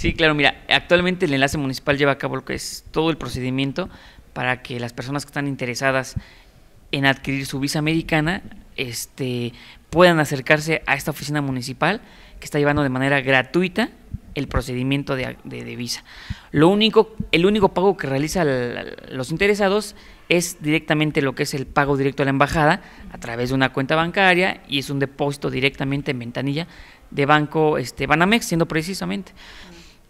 Sí, claro, mira, actualmente el enlace municipal lleva a cabo lo que es todo el procedimiento para que las personas que están interesadas en adquirir su visa americana este, puedan acercarse a esta oficina municipal que está llevando de manera gratuita el procedimiento de, de, visa. Lo único, el único pago que realizan los interesados es directamente lo que es el pago directo a la embajada a través de una cuenta bancaria y es un depósito directamente en ventanilla de banco este, Banamex, siendo precisamente.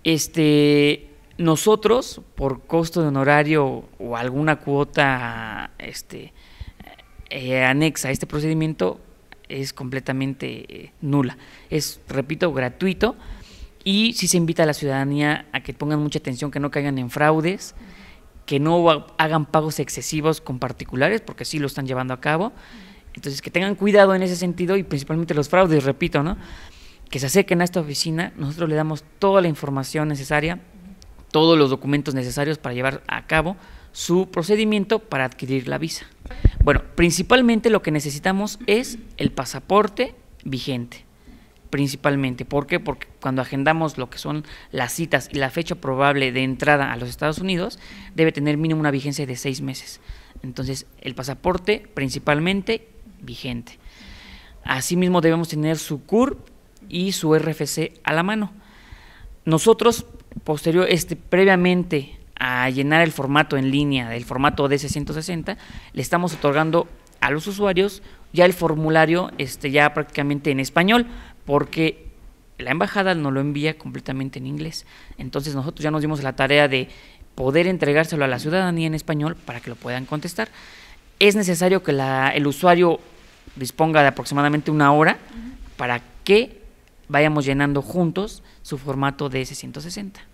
Este, nosotros, por costo de honorario o alguna cuota este, eh, anexa a este procedimiento, es completamente eh, nula. Es, repito, gratuito. Y sí se invita a la ciudadanía a que pongan mucha atención, que no caigan en fraudes, que no hagan pagos excesivos con particulares, porque sí lo están llevando a cabo. Entonces, que tengan cuidado en ese sentido y principalmente los fraudes, repito, ¿no? que se acerquen a esta oficina, nosotros le damos toda la información necesaria, todos los documentos necesarios para llevar a cabo su procedimiento para adquirir la visa. Bueno, principalmente lo que necesitamos es el pasaporte vigente, principalmente. ¿Por qué? Porque cuando agendamos lo que son las citas y la fecha probable de entrada a los Estados Unidos, debe tener mínimo una vigencia de seis meses. Entonces, el pasaporte principalmente vigente. Asimismo, debemos tener su CURP y su RFC a la mano. Nosotros, posterior, este, previamente a llenar el formato en línea del formato DC160, le estamos otorgando a los usuarios ya el formulario este, ya prácticamente en español, porque la embajada no lo envía completamente en inglés. Entonces nosotros ya nos dimos la tarea de poder entregárselo a la ciudadanía en español para que lo puedan contestar. Es necesario que el usuario disponga de aproximadamente una hora para que vayamos llenando juntos su formato de s 160